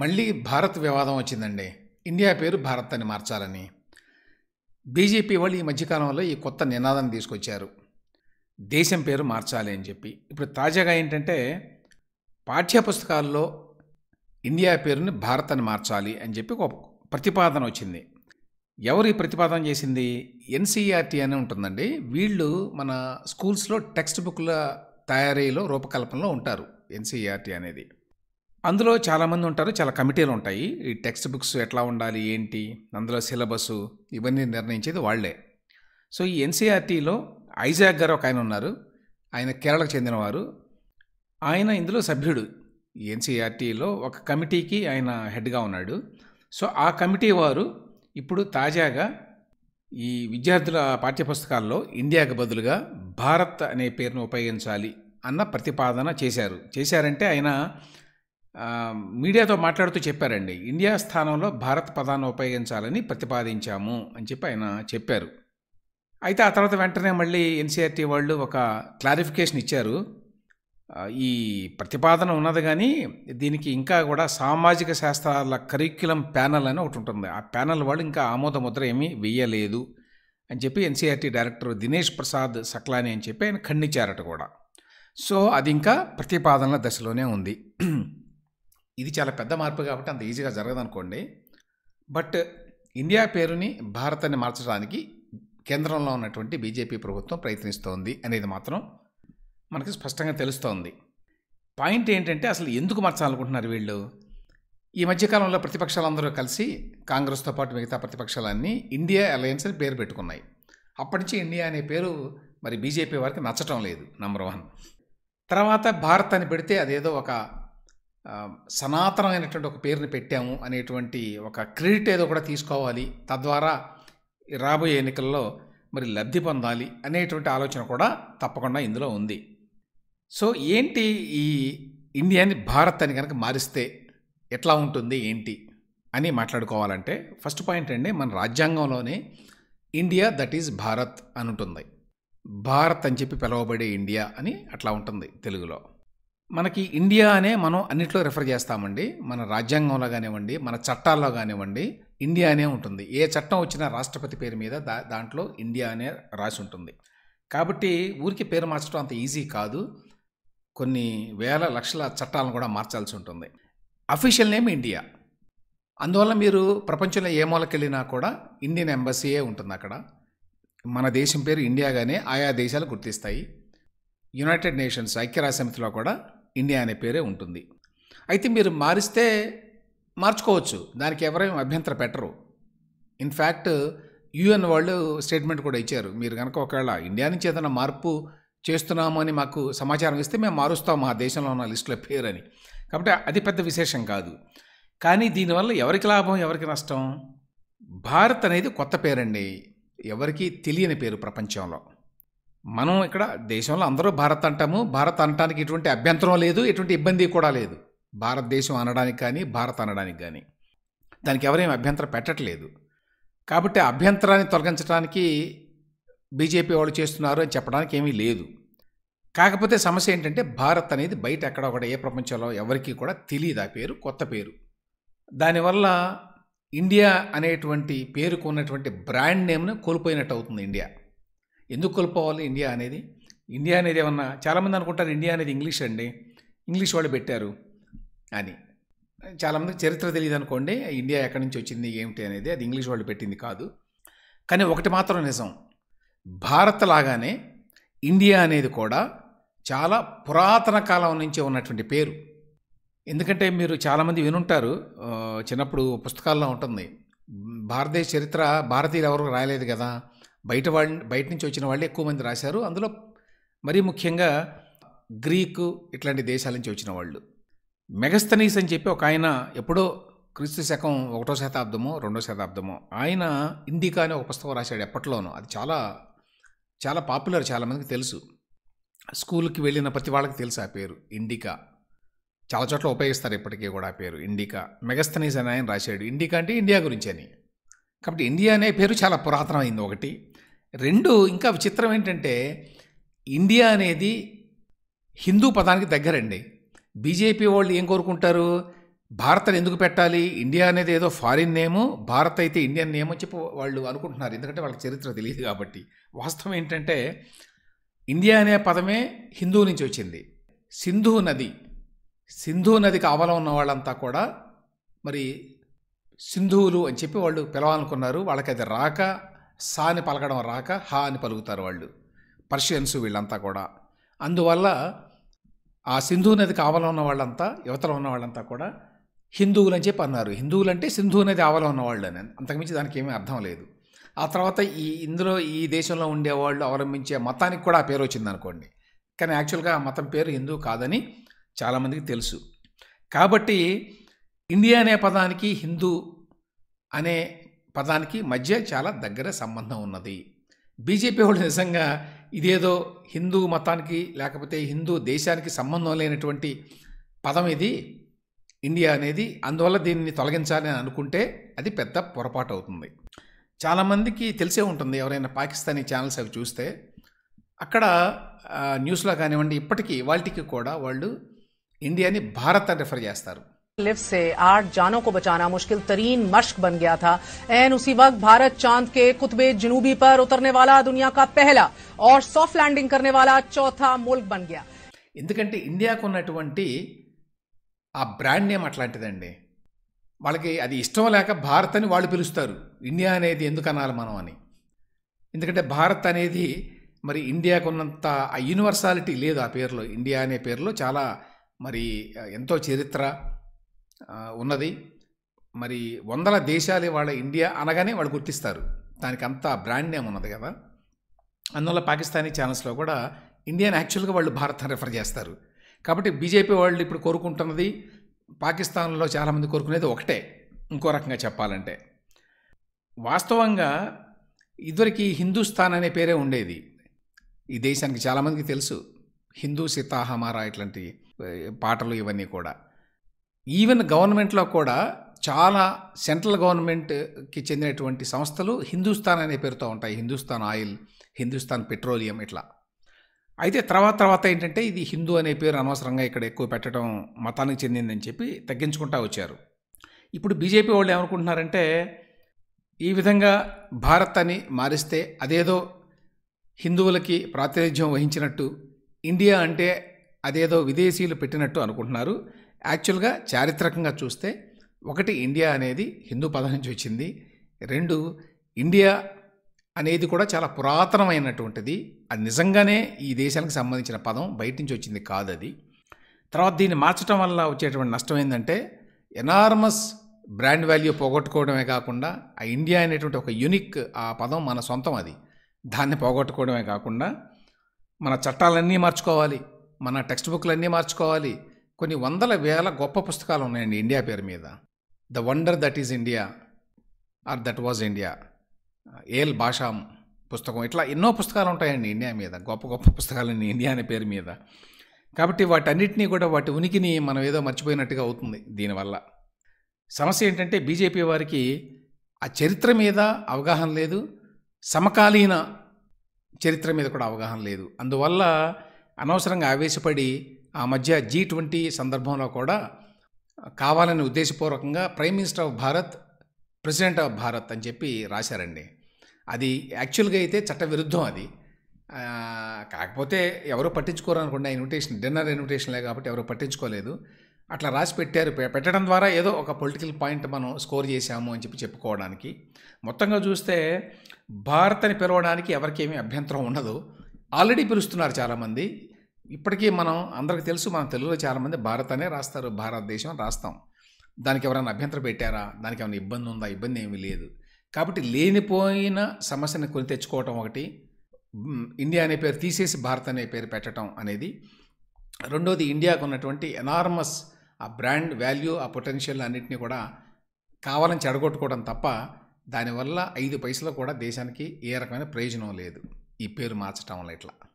మళ్ళీ భారత్ వివాదం వచ్చిందండి ఇండియా పేరు భారత్ అని మార్చాలని బీజేపీ వాళ్ళు ఈ మధ్యకాలంలో ఈ కొత్త నినాదం తీసుకొచ్చారు దేశం పేరు మార్చాలి అని చెప్పి ఇప్పుడు తాజాగా ఏంటంటే పాఠ్యపుస్తకాల్లో ఇండియా పేరుని భారత్ అని మార్చాలి అని చెప్పి ఒక ప్రతిపాదన వచ్చింది ఎవరి ప్రతిపాదన చేసింది ఎన్సీఆర్టీ అని ఉంటుందండి వీళ్ళు మన స్కూల్స్లో టెక్స్ట్ బుక్ల తయారీలో రూపకల్పనలో ఉంటారు ఎన్సీఆర్టీ అనేది అందులో చాలామంది ఉంటారు చాలా కమిటీలు ఉంటాయి ఈ టెక్స్ట్ బుక్స్ ఎట్లా ఉండాలి ఏంటి అందులో సిలబస్ ఇవన్నీ నిర్ణయించేది వాళ్లే సో ఈ ఎన్సీఆర్టీలో ఐజాక్ గారు ఒక ఆయన ఉన్నారు ఆయన కేరళకు చెందినవారు ఆయన ఇందులో సభ్యుడు ఎన్సీఆర్టీలో ఒక కమిటీకి ఆయన హెడ్గా ఉన్నాడు సో ఆ కమిటీ వారు ఇప్పుడు తాజాగా ఈ విద్యార్థుల పాఠ్యపుస్తకాల్లో ఇండియాకు బదులుగా భారత్ అనే పేరును ఉపయోగించాలి అన్న ప్రతిపాదన చేశారు చేశారంటే ఆయన మీడియాతో మాట్లాడుతూ చెప్పారండి ఇండియా స్థానంలో భారత్ పదాన్ని ఉపయోగించాలని ప్రతిపాదించాము అని చెప్పి ఆయన చెప్పారు అయితే ఆ తర్వాత వెంటనే మళ్ళీ ఎన్సీఆర్టీ వాళ్ళు ఒక క్లారిఫికేషన్ ఇచ్చారు ఈ ప్రతిపాదన ఉన్నది కానీ దీనికి ఇంకా కూడా సామాజిక శాస్త్రాల కరిక్యులం ప్యానల్ అని ఒకటి ఉంటుంది ఆ ప్యానల్ వాళ్ళు ఇంకా ఆమోద ముద్ర ఏమీ వేయలేదు అని చెప్పి ఎన్సీఆర్టీ డైరెక్టర్ దినేష్ ప్రసాద్ సక్లాని అని చెప్పి ఆయన ఖండించారట కూడా సో అది ఇంకా ప్రతిపాదనల దశలోనే ఉంది ఇది చాలా పెద్ద మార్పు కాబట్టి అంత ఈజీగా జరగదనుకోండి బట్ ఇండియా పేరుని భారతాన్ని మార్చడానికి కేంద్రంలో ఉన్నటువంటి బీజేపీ ప్రభుత్వం ప్రయత్నిస్తోంది అనేది మాత్రం మనకి స్పష్టంగా తెలుస్తోంది పాయింట్ ఏంటంటే అసలు ఎందుకు మార్చాలనుకుంటున్నారు వీళ్ళు ఈ మధ్యకాలంలో ప్రతిపక్షాలందరూ కలిసి కాంగ్రెస్తో పాటు మిగతా ప్రతిపక్షాలన్నీ ఇండియా అలయన్స్ అని పేరు పెట్టుకున్నాయి అప్పటి నుంచి ఇండియా అనే పేరు మరి బీజేపీ వారికి నచ్చటం లేదు నంబర్ వన్ తర్వాత భారత్ అని పెడితే అదేదో ఒక సనాతనమైనటువంటి ఒక పేరుని పెట్టాము అనేటువంటి ఒక క్రెడిట్ ఏదో కూడా తీసుకోవాలి తద్వారా రాబోయే ఎన్నికల్లో మరి లబ్ధి పొందాలి అనేటువంటి ఆలోచన కూడా తప్పకుండా ఇందులో ఉంది సో ఏంటి ఈ ఇండియాని భారత్ అని కనుక మారిస్తే ఎట్లా ఉంటుంది ఏంటి అని మాట్లాడుకోవాలంటే ఫస్ట్ పాయింట్ అండి మన రాజ్యాంగంలోనే ఇండియా దట్ ఈజ్ భారత్ అని ఉంటుంది భారత్ అని చెప్పి పిలువబడే ఇండియా అని అట్లా ఉంటుంది తెలుగులో మనకి ఇండియా అనే మనం అన్నిట్లో రిఫర్ చేస్తామండి మన రాజ్యాంగంలో కానివ్వండి మన చట్టాల్లో కానివ్వండి ఇండియా అనే ఉంటుంది ఏ చట్టం వచ్చినా రాష్ట్రపతి పేరు మీద దా దాంట్లో ఇండియా అనే రాసి ఉంటుంది కాబట్టి ఊరికి పేరు మార్చడం అంత ఈజీ కాదు కొన్ని వేల లక్షల చట్టాలను కూడా మార్చాల్సి ఉంటుంది అఫీషియల్ నేమ్ ఇండియా అందువల్ల మీరు ప్రపంచంలో ఏ మూలకి వెళ్ళినా కూడా ఇండియన్ ఎంబసీయే ఉంటుంది అక్కడ మన దేశం పేరు ఇండియాగానే ఆయా దేశాలు గుర్తిస్తాయి యునైటెడ్ నేషన్స్ ఐక్యరాజ్య సమితిలో కూడా ఇండియా అనే పేరే ఉంటుంది అయితే మీరు మారిస్తే మార్చుకోవచ్చు దానికి ఎవరేం అభ్యంతర పెట్టరు ఇన్ఫ్యాక్ట్ యుఎన్ వాళ్ళు స్టేట్మెంట్ కూడా ఇచ్చారు మీరు కనుక ఒకవేళ ఇండియా నుంచి ఏదైనా మార్పు చేస్తున్నాము అని మాకు సమాచారం ఇస్తే మేము మారుస్తాం మా దేశంలో ఉన్న లిస్టులో పేరని కాబట్టి అది పెద్ద విశేషం కాదు కానీ దీనివల్ల ఎవరికి లాభం ఎవరికి నష్టం భారత్ అనేది కొత్త పేరండి ఎవరికీ తెలియని పేరు ప్రపంచంలో మనం ఇక్కడ దేశంలో అందరూ భారత్ అంటాము భారత్ అనడానికి ఎటువంటి అభ్యంతరం లేదు ఎటువంటి ఇబ్బంది కూడా లేదు భారతదేశం అనడానికి కానీ భారత్ అనడానికి కానీ దానికి ఎవరేమి అభ్యంతరం పెట్టట్లేదు కాబట్టి అభ్యంతరాన్ని తొలగించడానికి బీజేపీ వాళ్ళు చేస్తున్నారు అని చెప్పడానికి ఏమీ లేదు కాకపోతే సమస్య ఏంటంటే భారత్ అనేది బయట ఎక్కడ ఒకటి ఏ ప్రపంచంలో ఎవరికీ కూడా తెలియదు ఆ పేరు కొత్త పేరు దానివల్ల ఇండియా అనేటువంటి పేరుకు ఉన్నటువంటి బ్రాండ్ నేమ్ను కోల్పోయినట్టు అవుతుంది ఇండియా ఎందుకు కోల్పోవాలి ఇండియా అనేది ఇండియా అనేది ఏమన్నా చాలామంది అనుకుంటారు ఇండియా అనేది ఇంగ్లీష్ అండి ఇంగ్లీష్ వాళ్ళు పెట్టారు అని చాలామందికి చరిత్ర తెలియదు అనుకోండి ఇండియా ఎక్కడి నుంచి వచ్చింది ఏమిటి అనేది అది ఇంగ్లీష్ వాళ్ళు పెట్టింది కాదు కానీ ఒకటి మాత్రం నిజం భారత్ లాగానే ఇండియా అనేది కూడా చాలా పురాతన కాలం నుంచి ఉన్నటువంటి పేరు ఎందుకంటే మీరు చాలామంది వినుంటారు చిన్నప్పుడు పుస్తకాల్లో ఉంటుంది భారతదేశ చరిత్ర భారతీయులు ఎవరు రాయలేదు కదా బయట వాళ్ళ బయట నుంచి వచ్చిన వాళ్ళు ఎక్కువ మంది రాశారు అందులో మరీ ముఖ్యంగా గ్రీకు ఇట్లాంటి దేశాల నుంచి వచ్చిన వాళ్ళు మెగస్తనీస్ అని చెప్పి ఒక ఆయన ఎప్పుడో క్రీస్తు శకం ఒకటో శతాబ్దమో రెండో శతాబ్దమో ఆయన ఇండికా అనే ఒక పుస్తకం రాశాడు ఎప్పట్లోనూ అది చాలా చాలా పాపులర్ చాలామందికి తెలుసు స్కూల్కి వెళ్ళిన ప్రతి వాళ్ళకి తెలుసు ఆ పేరు ఇండికా చాలా చోట్ల ఉపయోగిస్తారు ఇప్పటికీ కూడా ఆ పేరు ఇండికా మెగస్తనీస్ అని ఆయన రాశాడు ఇండికా అంటే ఇండియా గురించి అని కాబట్టి ఇండియా అనే పేరు చాలా పురాతనమైంది ఒకటి రెండు ఇంకా విచిత్రం ఏంటంటే ఇండియా అనేది హిందూ పదానికి దగ్గరండి బీజేపీ వాళ్ళు ఏం కోరుకుంటారు భారత్ ఎందుకు పెట్టాలి ఇండియా అనేది ఏదో ఫారిన్ నేము భారత్ అయితే ఇండియన్ నేమ్ అని చెప్పి వాళ్ళు అనుకుంటున్నారు ఎందుకంటే వాళ్ళ చరిత్ర తెలియదు కాబట్టి వాస్తవం ఏంటంటే ఇండియా అనే పదమే హిందూ నుంచి వచ్చింది సింధు నది సింధు నదికి అవలం ఉన్న వాళ్ళంతా కూడా మరి సింధువులు అని చెప్పి వాళ్ళు పిలవాలనుకున్నారు వాళ్ళకి అది రాక సా అని పలకడం రాక హా అని పలుకుతారు వాళ్ళు పర్షియన్స్ వీళ్ళంతా కూడా అందువల్ల ఆ సింధు నది కావలో ఉన్న వాళ్ళంతా యువతలో ఉన్న వాళ్ళంతా కూడా హిందువులు అని చెప్పి అన్నారు హిందువులు అంటే సింధు నది ఆవలో ఉన్నవాళ్ళు అని అంతకుమించి దానికి ఏమీ అర్థం లేదు ఆ తర్వాత ఈ ఇందులో ఈ దేశంలో ఉండేవాళ్ళు అవలంబించే మతానికి కూడా ఆ పేరు వచ్చింది అనుకోండి కానీ యాక్చువల్గా ఆ మతం పేరు హిందూ కాదని చాలామందికి తెలుసు కాబట్టి ఇండియా అనే పదానికి హిందూ అనే పదానికి మధ్య చాలా దగ్గర సంబంధం ఉన్నది బీజేపీ వాళ్ళు నిజంగా ఇదేదో హిందూ మతానికి లేకపోతే హిందూ దేశానికి సంబంధం లేనటువంటి పదం ఇది ఇండియా అనేది అందువల్ల దీన్ని తొలగించాలని అనుకుంటే అది పెద్ద పొరపాటు అవుతుంది చాలామందికి తెలిసే ఉంటుంది ఎవరైనా పాకిస్తానీ ఛానల్స్ అవి చూస్తే అక్కడ న్యూస్లో కానివ్వండి ఇప్పటికీ ఇవాళకి కూడా వాళ్ళు ఇండియాని భారత్ అని రిఫర్ చేస్తారు लिफ्ट से आठ जानों को बचाना मुश्किल तरीन मश्क बन गया था एन उसी वक्त भारत चांद के कुतबे जनूबी पर उतरने वाला दुनिया का पहला और सॉफ्ट लैंडिंग करने वाला चौथा मुल्क बन गया ఎందుకంటే ఇండియాకు ఉన్నటువంటి ఆ బ్రాండ్ నేమ్ అట్లాంటిదండి వాళ్ళకి అది ఇష్టం లేక భారత్ అని వాళ్ళు పిలుస్తారు ఇండియా అనేది ఎందుకు అనాలి మనం అని ఎందుకంటే భారత్ అనేది మరి ఇండియాకు ఉన్నంత ఆ యూనివర్సాలిటీ లేదు ఆ పేరులో ఇండియా అనే పేరులో చాలా మరి ఎంతో చరిత్ర ఉన్నది మరి వందల దేశాలే వాళ్ళ ఇండియా అనగానే వాళ్ళు గుర్తిస్తారు దానికి అంత బ్రాండ్ నేమ్ ఉన్నది కదా అందువల్ల పాకిస్తానీ ఛానల్స్లో కూడా ఇండియాని యాక్చువల్గా వాళ్ళు భారత్ రెఫర్ చేస్తారు కాబట్టి బీజేపీ వాళ్ళు ఇప్పుడు కోరుకుంటున్నది పాకిస్తాన్లో చాలామంది కోరుకునేది ఒకటే ఇంకో రకంగా చెప్పాలంటే వాస్తవంగా ఇద్దరికి హిందూస్థాన్ అనే పేరే ఉండేది ఈ దేశానికి చాలామందికి తెలుసు హిందూ సీతాహమారా ఇట్లాంటి పాటలు ఇవన్నీ కూడా ఈవెన్ గవర్నమెంట్లో కూడా చాలా సెంట్రల్ గవర్నమెంట్కి చెందినటువంటి సంస్థలు హిందుస్థాన్ అనే పేరుతో ఉంటాయి హిందుస్థాన్ ఆయిల్ హిందుస్థాన్ పెట్రోలియం ఇట్లా అయితే తర్వాత తర్వాత ఏంటంటే ఇది హిందూ అనే పేరు అనవసరంగా ఇక్కడ ఎక్కువ పెట్టడం మతానికి చెందిందని చెప్పి తగ్గించుకుంటా వచ్చారు ఇప్పుడు బీజేపీ వాళ్ళు ఏమనుకుంటున్నారంటే ఈ విధంగా భారత్ అని మారిస్తే అదేదో హిందువులకి ప్రాతినిధ్యం వహించినట్టు ఇండియా అంటే అదేదో విదేశీయులు పెట్టినట్టు అనుకుంటున్నారు యాక్చువల్గా చారిత్రకంగా చూస్తే ఒకటి ఇండియా అనేది హిందూ పదం నుంచి వచ్చింది రెండు ఇండియా అనేది కూడా చాలా పురాతనమైనటువంటిది అది నిజంగానే ఈ దేశానికి సంబంధించిన పదం బయట నుంచి వచ్చింది కాదు అది తర్వాత దీన్ని మార్చడం వల్ల వచ్చేటువంటి నష్టం ఏంటంటే ఎనార్మస్ బ్రాండ్ వాల్యూ పోగొట్టుకోవడమే కాకుండా ఆ ఇండియా అనేటువంటి ఒక యునిక్ ఆ పదం మన సొంతం అది దాన్ని పోగొట్టుకోవడమే కాకుండా మన చట్టాలన్నీ మార్చుకోవాలి మన టెక్స్ట్ బుక్లన్నీ మార్చుకోవాలి కొన్ని వందల వేల గొప్ప పుస్తకాలు ఉన్నాయండి ఇండియా పేరు మీద the wonder that is India or that was India ఏల్ భాషా పుస్తకం ఇట్లా ఎన్నో పుస్తకాలు ఉంటాయండి ఇండియా మీద గొప్ప గొప్ప పుస్తకాలండి ఇండియా అనే పేరు మీద కాబట్టి వాటన్నిటినీ కూడా వాటి ఉనికిని మనం ఏదో మర్చిపోయినట్టుగా అవుతుంది దీనివల్ల సమస్య ఏంటంటే బీజేపీ వారికి ఆ చరిత్ర మీద అవగాహన లేదు సమకాలీన చరిత్ర మీద కూడా అవగాహన లేదు అందువల్ల అనవసరంగా ఆవేశపడి ఆ మధ్య జీ ట్వంటీ సందర్భంలో కూడా కావాలని ఉద్దేశపూర్వకంగా prime minister of Bharat president of Bharat అని చెప్పి రాశారండి అది యాక్చువల్గా అయితే చట్టవిరుద్ధం అది కాకపోతే ఎవరో పట్టించుకోరు అనుకోండి ఇన్విటేషన్ డిన్నర్ ఇన్విటేషన్లే కాబట్టి ఎవరో పట్టించుకోలేదు అట్లా రాసి పెట్టారు పెట్టడం ద్వారా ఏదో ఒక పొలిటికల్ పాయింట్ మనం స్కోర్ చేశాము అని చెప్పి చెప్పుకోవడానికి మొత్తంగా చూస్తే భారత్ అని పిలవడానికి ఎవరికేమీ అభ్యంతరం ఉండదు ఆల్రెడీ పిలుస్తున్నారు చాలామంది ఇప్పటికీ మనం అందరికి తెలుసు మన తెలుగులో చాలామంది భారత్ అనే రాస్తారు భారతదేశం రాస్తాం దానికి ఎవరైనా అభ్యంతరం పెట్టారా దానికి ఏమైనా ఇబ్బంది ఉందా ఇబ్బంది ఏమీ లేదు కాబట్టి లేనిపోయిన సమస్యను కొని తెచ్చుకోవటం ఒకటి ఇండియా అనే పేరు తీసేసి భారత్ అనే పేరు పెట్టడం అనేది రెండోది ఇండియాకు ఉన్నటువంటి ఎనార్మస్ ఆ బ్రాండ్ వాల్యూ ఆ పొటెన్షియల్ అన్నింటినీ కూడా కావాలని చెడగొట్టుకోవడం తప్ప దానివల్ల ఐదు పైసలు కూడా దేశానికి ఏ రకమైన ప్రయోజనం లేదు ఈ పేరు మార్చడం వల్ల ఇట్లా